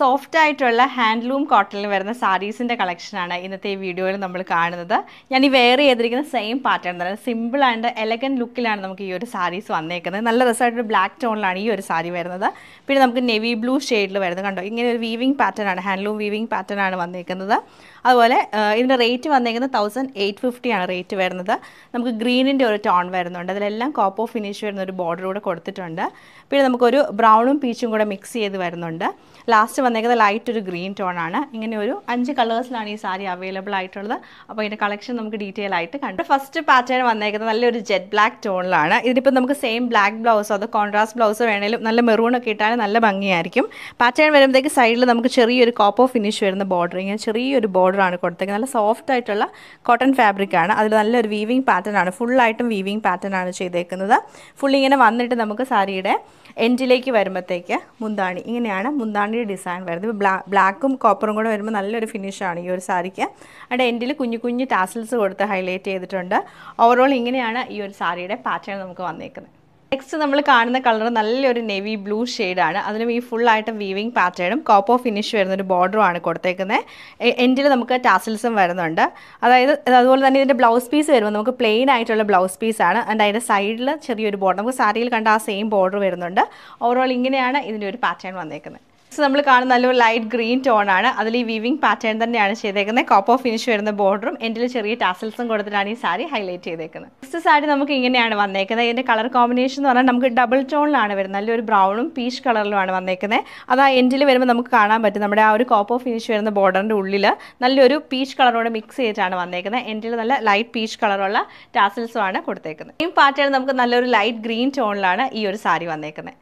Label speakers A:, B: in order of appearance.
A: soft ആയിട്ടുള്ള handloom കോട്ടണിൽ വരുന്ന സാരീസിൻ്റെ കളക്ഷനാണ് ഇന്നത്തെ ഈ വീഡിയോയിൽ നമ്മൾ കാണുന്നത് ഞാൻ ഈ വെയർ ചെയ്തിരിക്കുന്ന സെയിം പാറ്റേൺ തന്നെ സിമ്പിൾ ആൻഡ് എലഗൻ ലുക്കിലാണ് നമുക്ക് ഈ ഒരു സാരീസ് വന്നേക്കുന്നത് നല്ല രസമായിട്ടൊരു ബ്ലാക്ക് ടോണിലാണ് ഈ ഒരു സാരി വരുന്നത് പിന്നെ നമുക്ക് നെവി ബ്ലൂ ഷെയ്ഡിൽ വരുന്നത് കണ്ടോ ഇങ്ങനെ ഒരു വീവിങ് പാറ്റേൺ ആണ് ഹാൻഡ്ലൂം വീവിങ് പാറ്റേൺ ആണ് വന്നേക്കുന്നത് അതുപോലെ ഇതിൻ്റെ റേറ്റ് വന്നേക്കുന്നത് തൗസൻഡ് എയ്റ്റ് ഫിഫ്റ്റിയാണ് ആണ് റേറ്റ് വരുന്നത് നമുക്ക് ഗ്രീനിൻ്റെ ഒരു ടോൺ വരുന്നുണ്ട് അതിലെല്ലാം കോപ്പോ ഫിനിഷ് വരുന്ന ഒരു ബോർഡർ കൂടെ കൊടുത്തിട്ടുണ്ട് പിന്നെ നമുക്കൊരു ബ്രൗണും പീച്ചും കൂടെ മിക്സ് ചെയ്ത് വരുന്നുണ്ട് ലാസ്റ്റ് വന്നേക്കുന്നത് ലൈറ്റ് ഒരു ഗ്രീൻ ടോൺ ആണ് ഇങ്ങനെ ഒരു അഞ്ച് കളേഴ്സിലാണ് ഈ സാരി അവൈലബിൾ ആയിട്ടുള്ളത് അപ്പോൾ അതിൻ്റെ കളക്ഷൻ നമുക്ക് ഡീറ്റെയിൽ ആയിട്ട് കണ്ടു ഫസ്റ്റ് പാറ്റേൺ വന്നേക്കുന്നത് നല്ലൊരു ജെറ്റ് ബ്ലാക്ക് ടോണിലാണ് ഇതിനിപ്പോൾ നമുക്ക് സെയിം ബ്ലാക്ക് ബ്ലൗസോ അത് കോൺട്രാസ്റ്റ് ബ്ലൗസോ വേണേലും നല്ല മെറൂണൊക്കെ ഇട്ടാൽ നല്ല ഭംഗിയായിരിക്കും പാറ്റേൺ വരുമ്പോഴത്തേക്ക് സൈഡിൽ നമുക്ക് ചെറിയൊരു കോപ്പോ ഫിനിഷ് വരുന്ന ബോർഡർ ഇങ്ങനെ ചെറിയൊരു ബോർഡറാണ് കൊടുത്തേക്കുന്നത് നല്ല സോഫ്റ്റ് ആയിട്ടുള്ള കോട്ടൺ ഫാബ്രിക് ആണ് അതിൽ നല്ലൊരു വീവിങ് പാറ്റേൺ ആണ് ഫുള്ളായിട്ടും വീവിങ് പാറ്റേൺ ആണ് ചെയ്തേക്കുന്നത് ഫുൾ ഇങ്ങനെ വന്നിട്ട് നമുക്ക് സാരിയുടെ എൻഡിലേക്ക് വരുമ്പോഴത്തേക്ക് മുന്താണി ഇങ്ങനെയാണ് മുന്താണിയുടെ ഡിസൈൻ കളറാണ് വരുന്നത് ബ്ലാക്കും കോപ്പറും കൂടെ വരുമ്പോൾ നല്ലൊരു ഫിനിഷാണ് ഈ ഒരു സാരിക്ക് അവിടെ എൻഡിൽ കുഞ്ഞു കുഞ്ഞു ടാസൽസ് കൊടുത്ത് ഹൈലൈറ്റ് ചെയ്തിട്ടുണ്ട് ഓവറോൾ ഇങ്ങനെയാണ് ഈ ഒരു സാരിയുടെ പാറ്റേൺ നമുക്ക് വന്നേക്കുന്നത് നെക്സ്റ്റ് നമ്മൾ കാണുന്ന കളർ നല്ലൊരു നേവി ബ്ലൂ ഷെയ്ഡാണ് അതിന് ഈ ഫുള്ളായിട്ട് വീവിങ് പാറ്റേണും കോപ്പോ ഫിനിഷ് വരുന്നൊരു ബോർഡറുമാണ് കൊടുത്തേക്കുന്നത് എൻഡിൽ നമുക്ക് ടാസിൽസും വരുന്നുണ്ട് അതായത് അതുപോലെ തന്നെ ഇതിൻ്റെ ബ്ലൗസ് പീസ് വരുമ്പോൾ നമുക്ക് പ്ലെയിൻ ആയിട്ടുള്ള ബ്ലൗസ് പീസാണ് ആൻഡ് അതിൻ്റെ സൈഡിൽ ചെറിയൊരു ബോർഡർ നമുക്ക് സാരിയിൽ കണ്ട ആ സെയിം ബോർഡർ വരുന്നുണ്ട് ഓവറോൾ ഇങ്ങനെയാണ് ഇതിൻ്റെ ഒരു പാറ്റേൺ വന്നേക്കുന്നത് സോ നമ്മൾ കാണുന്ന നല്ലൊരു ലൈറ്റ് ഗ്രീൻ ടോൺ ആണ് അതിൽ ഈ വീവിംഗ് പാറ്റേൺ തന്നെയാണ് ചെയ്തേക്കുന്നത് കോപ്പോ ഫിനിഷ് വരുന്ന ബോർഡറും എൻ്റെ ചെറിയ ടാസൽസും കൊടുത്തിട്ടാണ് ഈ സാരി ഹൈലൈറ്റ് ചെയ്തേക്കുന്നത് നെക്സ്റ്റ് സാരി നമുക്ക് ഇങ്ങനെയാണ് വന്നേക്കുന്നത് ഇതിൻ്റെ കളർ കോമ്പിനേഷൻ എന്ന് പറഞ്ഞാൽ നമുക്ക് ഡബിൾ ടോണിലാണ് വരുന്നത് നല്ലൊരു ബ്രൗണും പീച്ച് കളറിലുമാണ് വന്നേക്കുന്നത് അത് ആ എൻഡിൽ വരുമ്പോൾ നമുക്ക് കാണാൻ പറ്റും നമ്മുടെ ആ ഒരു കോപ്പോ ഫിനിഷ് വരുന്ന ബോർഡറിൻ്റെ ഉള്ളിൽ നല്ലൊരു പീച്ച് കളറോട് മിക്സ് ചെയ്തിട്ടാണ് വന്നേക്കുന്നത് എൻഡിൽ നല്ല ലൈറ്റ് പീച്ച് കളറുള്ള ടാസൽസുമാണ് കൊടുത്തേക്കുന്നത് ഈ പാറ്റേൺ നമുക്ക് നല്ലൊരു ലൈറ്റ് ഗ്രീൻ ടോണിലാണ് ഈ ഒരു സാരി വന്നേക്കുന്നത്